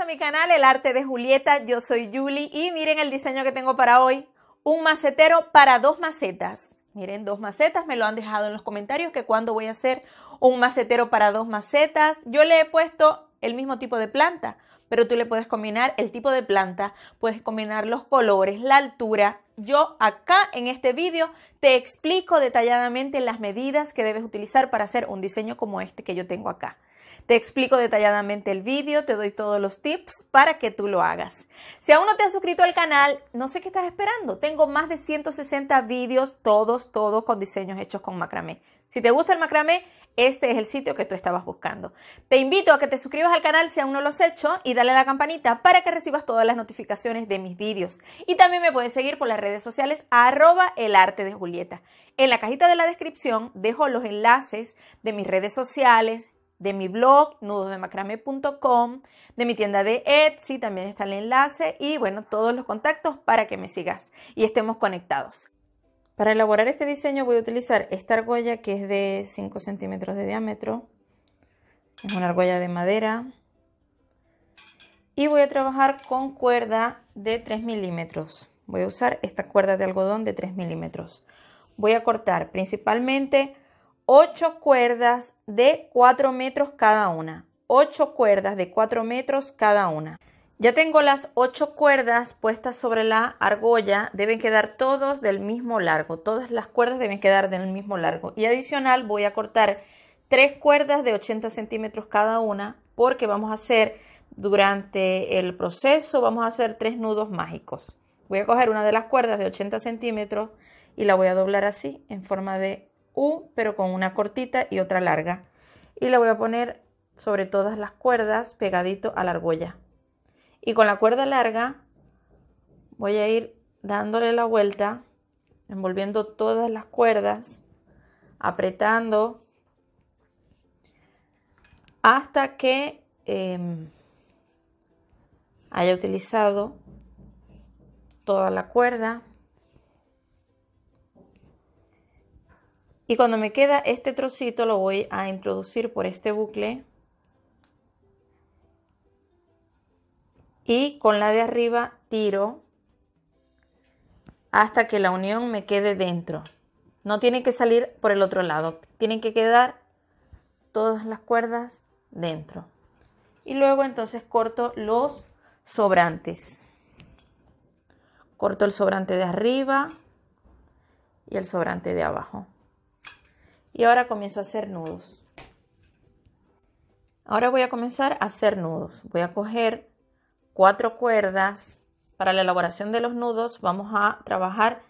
a mi canal El Arte de Julieta, yo soy Julie y miren el diseño que tengo para hoy, un macetero para dos macetas. Miren, dos macetas, me lo han dejado en los comentarios que cuando voy a hacer un macetero para dos macetas. Yo le he puesto el mismo tipo de planta, pero tú le puedes combinar el tipo de planta, puedes combinar los colores, la altura. Yo acá en este vídeo te explico detalladamente las medidas que debes utilizar para hacer un diseño como este que yo tengo acá. Te explico detalladamente el vídeo, te doy todos los tips para que tú lo hagas. Si aún no te has suscrito al canal, no sé qué estás esperando. Tengo más de 160 vídeos, todos, todos con diseños hechos con macramé. Si te gusta el macramé, este es el sitio que tú estabas buscando. Te invito a que te suscribas al canal si aún no lo has hecho y dale a la campanita para que recibas todas las notificaciones de mis vídeos. Y también me puedes seguir por las redes sociales arroba el arte de Julieta. En la cajita de la descripción dejo los enlaces de mis redes sociales, de mi blog nudosdemacrame.com, de mi tienda de Etsy, también está el enlace y bueno, todos los contactos para que me sigas y estemos conectados. Para elaborar este diseño voy a utilizar esta argolla que es de 5 centímetros de diámetro. Es una argolla de madera. Y voy a trabajar con cuerda de 3 milímetros. Voy a usar esta cuerda de algodón de 3 milímetros. Voy a cortar principalmente 8 cuerdas de 4 metros cada una. 8 cuerdas de 4 metros cada una. Ya tengo las 8 cuerdas puestas sobre la argolla. Deben quedar todos del mismo largo. Todas las cuerdas deben quedar del mismo largo. Y adicional voy a cortar 3 cuerdas de 80 centímetros cada una porque vamos a hacer durante el proceso, vamos a hacer 3 nudos mágicos. Voy a coger una de las cuerdas de 80 centímetros y la voy a doblar así en forma de pero con una cortita y otra larga. Y la voy a poner sobre todas las cuerdas pegadito a la argolla. Y con la cuerda larga voy a ir dándole la vuelta, envolviendo todas las cuerdas, apretando hasta que em, haya utilizado toda la cuerda Y cuando me queda este trocito lo voy a introducir por este bucle. Y con la de arriba tiro hasta que la unión me quede dentro. No tiene que salir por el otro lado, tienen que quedar todas las cuerdas dentro. Y luego entonces corto los sobrantes. Corto el sobrante de arriba y el sobrante de abajo y ahora comienzo a hacer nudos. Ahora voy a comenzar a hacer nudos. Voy a coger cuatro cuerdas. Para la elaboración de los nudos vamos a trabajar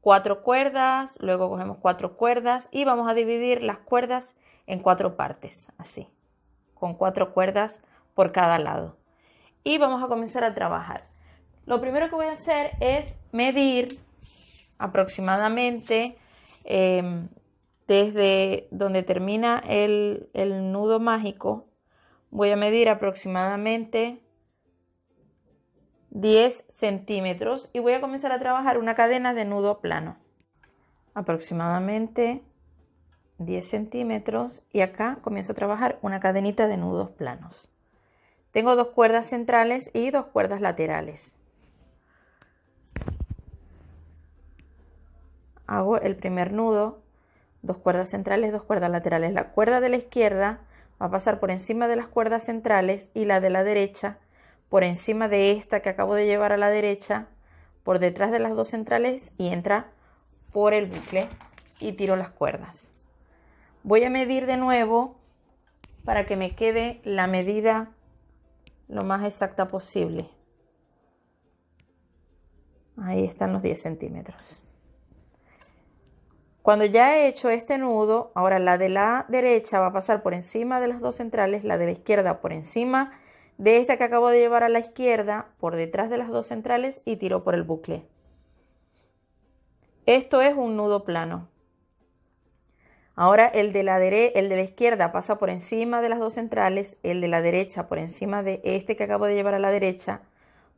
cuatro cuerdas, luego cogemos cuatro cuerdas y vamos a dividir las cuerdas en cuatro partes, así, con cuatro cuerdas por cada lado. Y vamos a comenzar a trabajar. Lo primero que voy a hacer es medir aproximadamente em, desde donde termina el, nudo mágico, voy a medir aproximadamente 10 centímetros y voy a comenzar a trabajar una cadena de nudo plano. Aproximadamente 10 centímetros y acá comienzo a trabajar una cadenita de nudos planos. Tengo dos cuerdas centrales y dos cuerdas laterales. Hago el primer nudo dos cuerdas centrales, dos cuerdas laterales. La cuerda de la izquierda va a pasar por encima de las cuerdas centrales y la de la derecha por encima de esta que acabo de llevar a la derecha, por detrás de las dos centrales y entra por el bucle y tiro las cuerdas. Voy a medir de nuevo para que me quede la medida lo más exacta posible. Ahí están los 10 centímetros. Cuando ya he hecho este nudo, ahora la de la derecha va a pasar por encima de las dos centrales, la de la izquierda por encima de esta que acabo de llevar a la izquierda, por detrás de las dos centrales y tiro por el bucle. Esto es un nudo plano. Ahora el de, la el de la izquierda pasa por encima de las dos centrales, el de la derecha por encima de este que acabo de llevar a la derecha,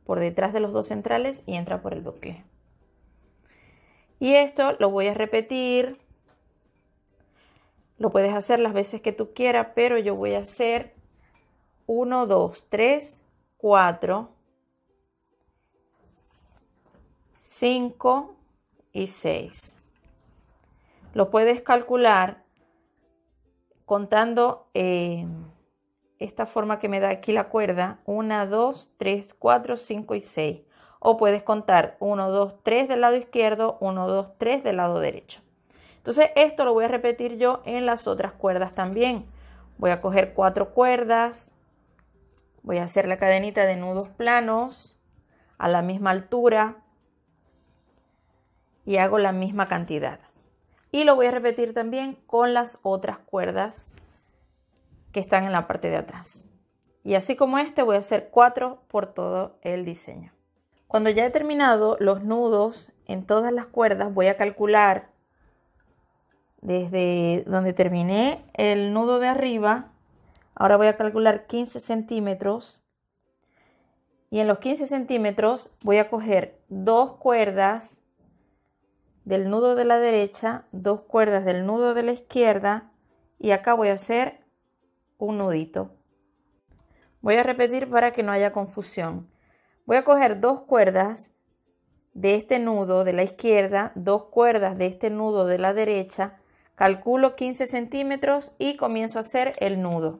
por detrás de los dos centrales y entra por el bucle. Y esto lo voy a repetir. Lo puedes hacer las veces que tú quieras, pero yo voy a hacer 1, 2, 3, 4, 5 y 6. Lo puedes calcular contando eh, esta forma que me da aquí la cuerda. 1, 2, 3, 4, 5 y 6 o puedes contar 1, 2, 3 del lado izquierdo, 1, 2, 3 del lado derecho. Entonces esto lo voy a repetir yo en las otras cuerdas también. Voy a coger cuatro cuerdas, voy a hacer la cadenita de nudos planos a la misma altura y hago la misma cantidad. Y lo voy a repetir también con las otras cuerdas que están en la parte de atrás. Y así como este voy a hacer cuatro por todo el diseño. Cuando ya he terminado los nudos en todas las cuerdas, voy a calcular desde donde terminé el nudo de arriba. Ahora voy a calcular 15 centímetros. Y en los 15 centímetros voy a coger dos cuerdas del nudo de la derecha, dos cuerdas del nudo de la izquierda y acá voy a hacer un nudito. Voy a repetir para que no haya confusión. Voy a coger dos cuerdas de este nudo de la izquierda, dos cuerdas de este nudo de la derecha, calculo 15 centímetros y comienzo a hacer el nudo.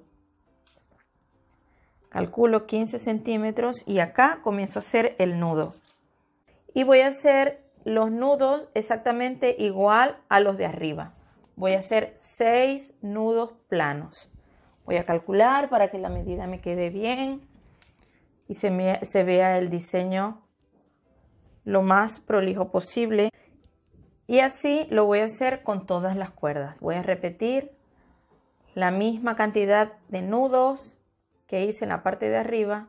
Calculo 15 centímetros y acá comienzo a hacer el nudo. Y voy a hacer los nudos exactamente igual a los de arriba. Voy a hacer 6 nudos planos. Voy a calcular para que la medida me quede bien y se, se vea el diseño lo más prolijo posible. Y así lo voy a hacer con todas las cuerdas. Voy a repetir la misma cantidad de nudos que hice en la parte de arriba.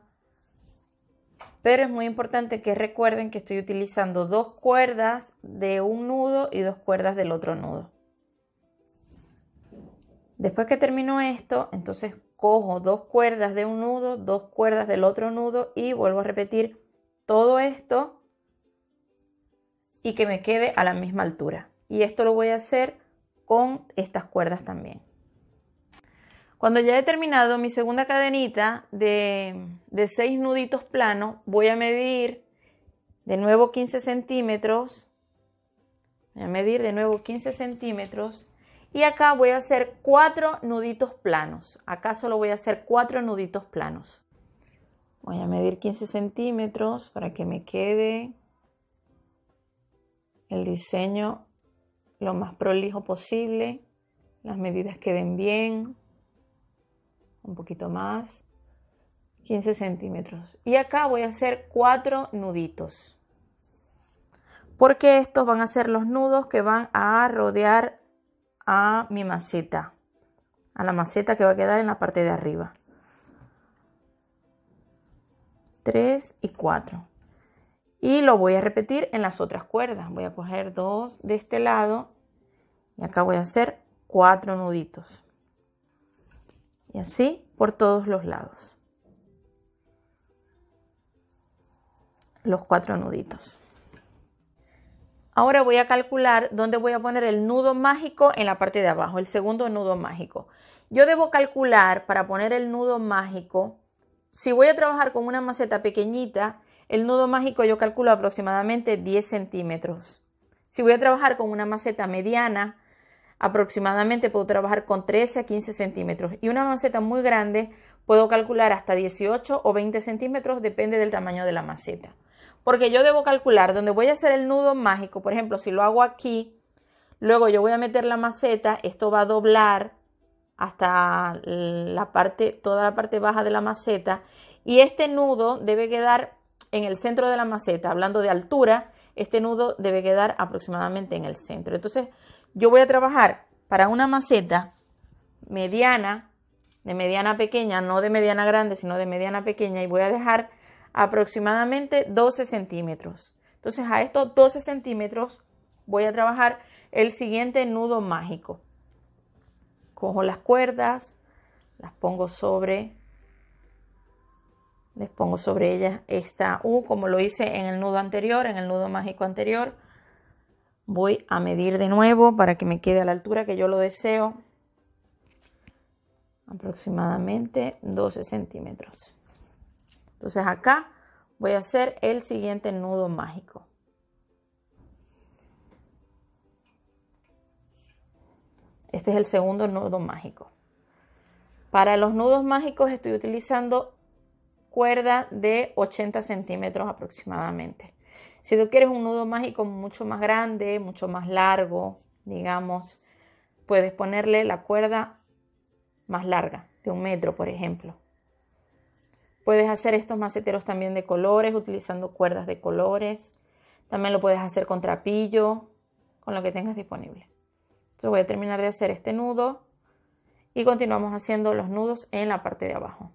Pero es muy importante que recuerden que estoy utilizando dos cuerdas de un nudo y dos cuerdas del otro nudo. Después que termino esto, entonces cojo dos cuerdas de un nudo, dos cuerdas del otro nudo y vuelvo a repetir todo esto y que me quede a la misma altura. Y esto lo voy a hacer con estas cuerdas también. Cuando ya he terminado mi segunda cadenita de, seis nuditos planos, voy a medir de nuevo 15 centímetros. Voy a medir de nuevo 15 centímetros y acá voy a hacer cuatro nuditos planos. Acá solo voy a hacer cuatro nuditos planos. Voy a medir 15 centímetros para que me quede el diseño lo más prolijo posible. Las medidas queden bien. Un poquito más. 15 centímetros. Y acá voy a hacer cuatro nuditos. Porque estos van a ser los nudos que van a rodear a mi maceta, a la maceta que va a quedar en la parte de arriba. 3 y 4. Y lo voy a repetir en las otras cuerdas. Voy a coger dos de este lado y acá voy a hacer cuatro nuditos. Y así por todos los lados. Los cuatro nuditos. Ahora voy a calcular dónde voy a poner el nudo mágico en la parte de abajo, el segundo nudo mágico. Yo debo calcular para poner el nudo mágico, si voy a trabajar con una maceta pequeñita, el nudo mágico yo calculo aproximadamente 10 centímetros. Si voy a trabajar con una maceta mediana, aproximadamente puedo trabajar con 13 a 15 centímetros. Y una maceta muy grande puedo calcular hasta 18 o 20 centímetros, depende del tamaño de la maceta porque yo debo calcular dónde voy a hacer el nudo mágico, por ejemplo, si lo hago aquí, luego yo voy a meter la maceta, esto va a doblar hasta la parte, toda la parte baja de la maceta y este nudo debe quedar en el centro de la maceta, hablando de altura, este nudo debe quedar aproximadamente en el centro. Entonces, yo voy a trabajar para una maceta mediana, de mediana pequeña, no de mediana grande, sino de mediana pequeña, y voy a dejar aproximadamente 12 centímetros. Entonces a estos 12 centímetros voy a trabajar el siguiente nudo mágico. Cojo las cuerdas, las pongo sobre, les pongo sobre ellas esta U como lo hice en el nudo anterior, en el nudo mágico anterior. Voy a medir de nuevo para que me quede a la altura que yo lo deseo. Aproximadamente 12 centímetros. Entonces acá voy a hacer el siguiente nudo mágico. Este es el segundo nudo mágico. Para los nudos mágicos estoy utilizando cuerda de 80 centímetros aproximadamente. Si tú quieres un nudo mágico mucho más grande, mucho más largo, digamos, puedes ponerle la cuerda más larga, de un metro, por ejemplo. Puedes hacer estos maceteros también de colores utilizando cuerdas de colores. También lo puedes hacer con trapillo, con lo que tengas disponible. yo voy a terminar de hacer este nudo y continuamos haciendo los nudos en la parte de abajo.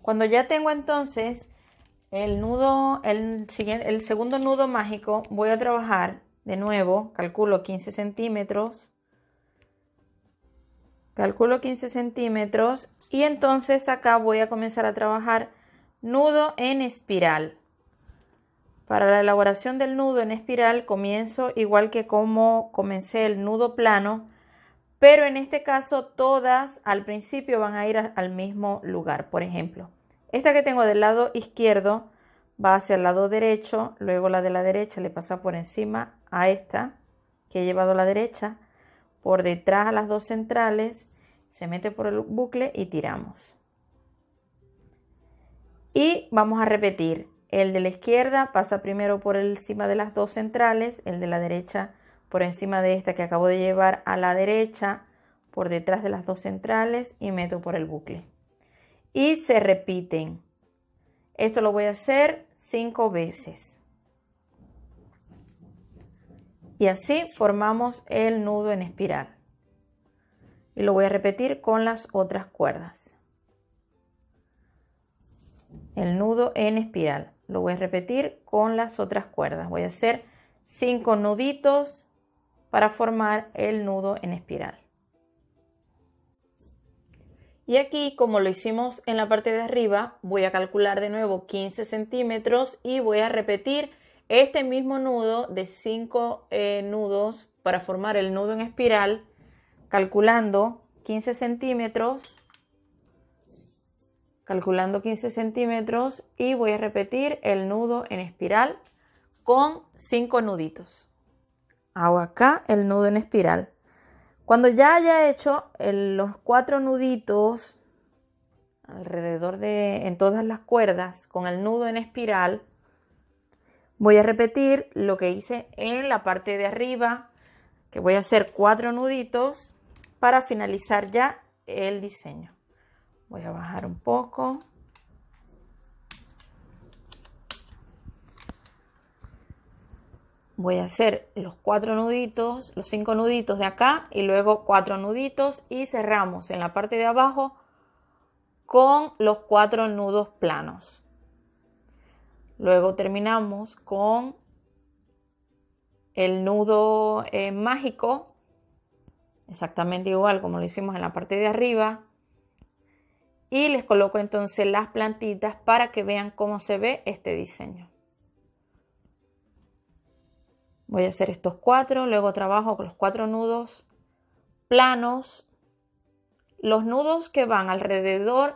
Cuando ya tengo entonces el nudo, el, el segundo nudo mágico, voy a trabajar de nuevo, calculo 15 centímetros calculo 15 centímetros y entonces acá voy a comenzar a trabajar nudo en espiral. Para la elaboración del nudo en espiral comienzo igual que como comencé el nudo plano, pero en este caso todas al principio van a ir al mismo lugar. Por ejemplo, esta que tengo del lado izquierdo va hacia el lado derecho, luego la de la derecha le pasa por encima a esta que he llevado a la derecha, por detrás a las dos centrales, se mete por el bucle y tiramos. Y vamos a repetir, el de la izquierda pasa primero por encima de las dos centrales, el de la derecha por encima de esta que acabo de llevar a la derecha, por detrás de las dos centrales y meto por el bucle. Y se repiten. Esto lo voy a hacer cinco veces y así formamos el nudo en espiral. Y lo voy a repetir con las otras cuerdas. El nudo en espiral. Lo voy a repetir con las otras cuerdas. Voy a hacer 5 nuditos para formar el nudo en espiral. Y aquí, como lo hicimos en la parte de arriba, voy a calcular de nuevo 15 centímetros y voy a repetir este mismo nudo de 5 eh, nudos para formar el nudo en espiral, calculando 15 centímetros, calculando 15 centímetros y voy a repetir el nudo en espiral con 5 nuditos. Hago acá el nudo en espiral. Cuando ya haya hecho los cuatro nuditos alrededor de en todas las cuerdas con el nudo en espiral, Voy a repetir lo que hice en la parte de arriba, que voy a hacer cuatro nuditos para finalizar ya el diseño. Voy a bajar un poco. voy a hacer los cuatro nuditos, los cinco nuditos de acá y luego cuatro nuditos y cerramos en la parte de abajo con los cuatro nudos planos. Luego terminamos con el nudo eh, mágico, exactamente igual como lo hicimos en la parte de arriba. Y les coloco entonces las plantitas para que vean cómo se ve este diseño. Voy a hacer estos cuatro, luego trabajo con los cuatro nudos planos. Los nudos que van alrededor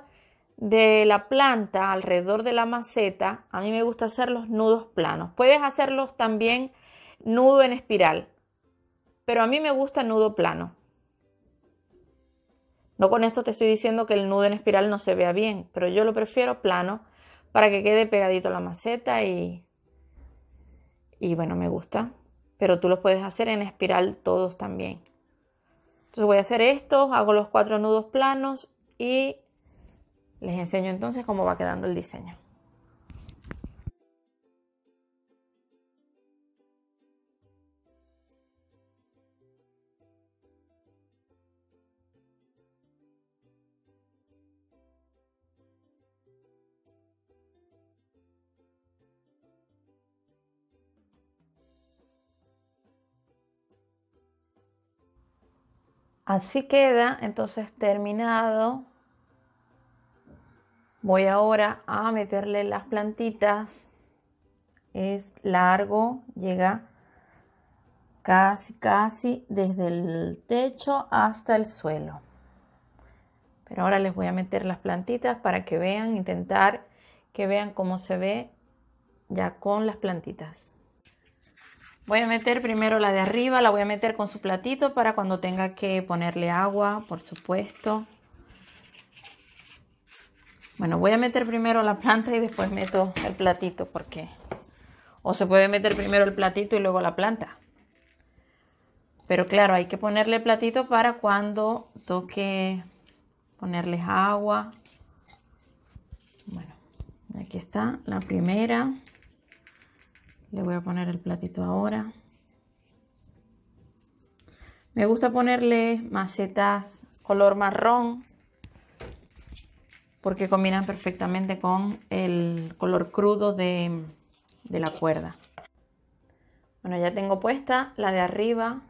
de la planta alrededor de la maceta, a mí me gusta hacer los nudos planos. Puedes hacerlos también nudo en espiral, pero a mí me gusta nudo plano. No con esto te estoy diciendo que el nudo en espiral no se vea bien, pero yo lo prefiero plano para que quede pegadito la maceta y, y bueno, me gusta. Pero tú los puedes hacer en espiral todos también. Entonces voy a hacer esto hago los cuatro nudos planos y les enseño entonces cómo va quedando el diseño. Así queda entonces terminado Voy ahora a meterle las plantitas. Es largo, llega casi, casi desde el techo hasta el suelo. Pero ahora les voy a meter las plantitas para que vean, intentar que vean cómo se ve ya con las plantitas. Voy a meter primero la de arriba, la voy a meter con su platito para cuando tenga que ponerle agua, por supuesto. Bueno, voy a meter primero la planta y después meto el platito porque... O se puede meter primero el platito y luego la planta. Pero claro, hay que ponerle platito para cuando toque ponerles agua. Bueno, aquí está la primera. Le voy a poner el platito ahora. Me gusta ponerle macetas color marrón porque combinan perfectamente con el color crudo de, la cuerda. Bueno, ya tengo puesta la de arriba.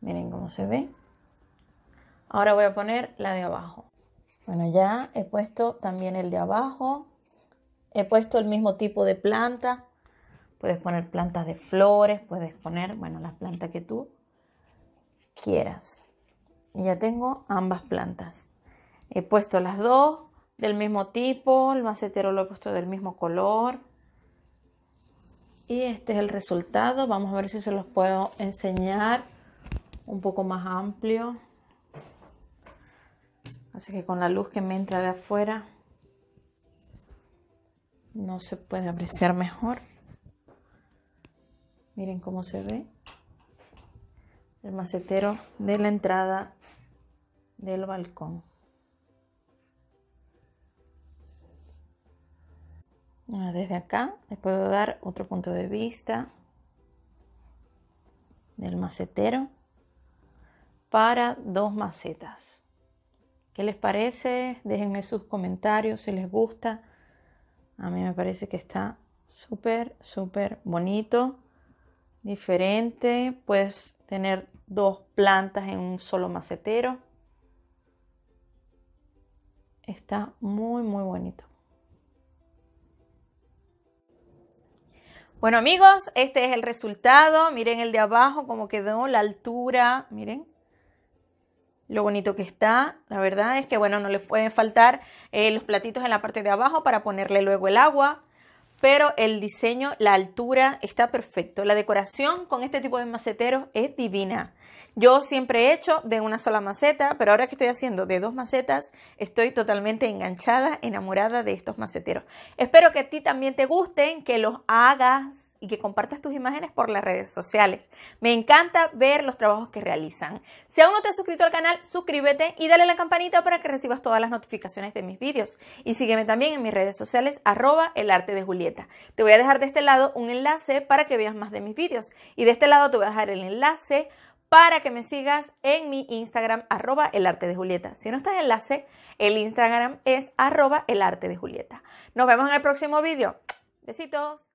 Miren cómo se ve. Ahora voy a poner la de abajo. Bueno, ya he puesto también el de abajo. He puesto el mismo tipo de planta. Puedes poner plantas de flores, puedes poner, bueno, las plantas que tú quieras. Y ya tengo ambas plantas. He puesto las dos del mismo tipo, el macetero lo he puesto del mismo color. Y este es el resultado. Vamos a ver si se los puedo enseñar un poco más amplio. Así que con la luz que me entra de afuera no se puede apreciar mejor. Miren cómo se ve el macetero de la entrada del balcón. Ah, desde acá les puedo dar otro punto de vista del macetero para dos macetas. ¿Qué les parece? Déjenme sus comentarios si les gusta. A mí me parece que está súper, súper bonito, diferente. Puedes tener dos plantas en un solo macetero. Está muy, muy bonito. Bueno amigos, este es el resultado. Miren el de abajo, cómo quedó la altura. Miren lo bonito que está. La verdad es que, bueno, no le pueden faltar eh, los platitos en la parte de abajo para ponerle luego el agua. Pero el diseño, la altura está perfecto. La decoración con este tipo de maceteros es divina. Yo siempre he hecho de una sola maceta, pero ahora que estoy haciendo de dos macetas, estoy totalmente enganchada, enamorada de estos maceteros. Espero que a ti también te gusten, que los hagas y que compartas tus imágenes por las redes sociales. Me encanta ver los trabajos que realizan. Si aún no te has suscrito al canal, suscríbete y dale a la campanita para que recibas todas las notificaciones de mis vídeos. Y sígueme también en mis redes sociales, arroba el arte de Julieta. Te voy a dejar de este lado un enlace para que veas más de mis vídeos. Y de este lado te voy a dejar el enlace para que me sigas en mi Instagram, arroba el arte de Julieta. Si no está en enlace, el Instagram es arroba el arte de Julieta. Nos vemos en el próximo vídeo. Besitos.